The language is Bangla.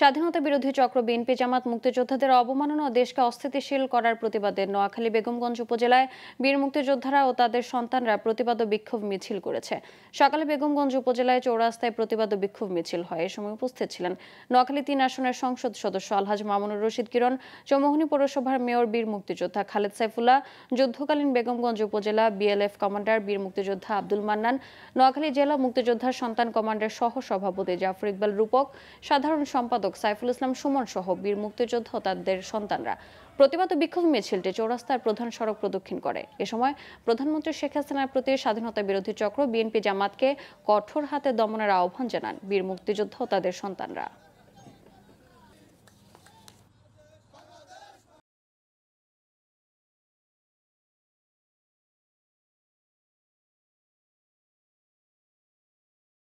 স্বাধীনতা বিরোধী চক্র বিএনপি জামাত মুক্তিযোদ্ধাদের অবমাননা ও দেশকে অস্থিতিশীল করার প্রতিবাদে নোয়াখালী বেগমগঞ্জ উপজেলায় বীর মুক্তিযোদ্ধারা ও তাদের সন্তানরা প্রতিবাদ ও বিক্ষোভ মিছিল করেছে সকালে বেগমগঞ্জ উপজেলায় চৌরাস্তায় প্রতিবাদ ও বিক্ষোভ মিছিল হয় এ সময় উপস্থিত ছিলেন নোয়াখালী তিন আসনের সংসদ সদস্য আলহাজ মামুনুর রশিদ কিরণ চৌমোহনী পৌরসভার মেয়র বীর মুক্তিযোদ্ধা খালেদ সাইফুল্লাহ যুদ্ধকালীন বেগমগঞ্জ উপজেলা বিএলএফ কমান্ডার বীর মুক্তিযোদ্ধা আব্দুল মান্নান নোয়াখালী জেলা মুক্তিযোদ্ধার সন্তান কমান্ডার সহ সভাপতি জাফর ইকবাল রূপক সাধারণ সম্পাদক চিকিৎসক সাইফুল ইসলাম সুমন সহ বীর মুক্তিযোদ্ধা তাদের সন্তানরা প্রতিবাদ বিক্ষোভ মিছিলটি চৌরাস্তার প্রধান সড়ক প্রদক্ষিণ করে এ সময় প্রধানমন্ত্রী শেখ হাসিনার প্রতি স্বাধীনতা বিরোধী চক্র বিএনপি জামাতকে কঠোর হাতে দমনের আহ্বান জানান বীর মুক্তিযোদ্ধা তাদের সন্তানরা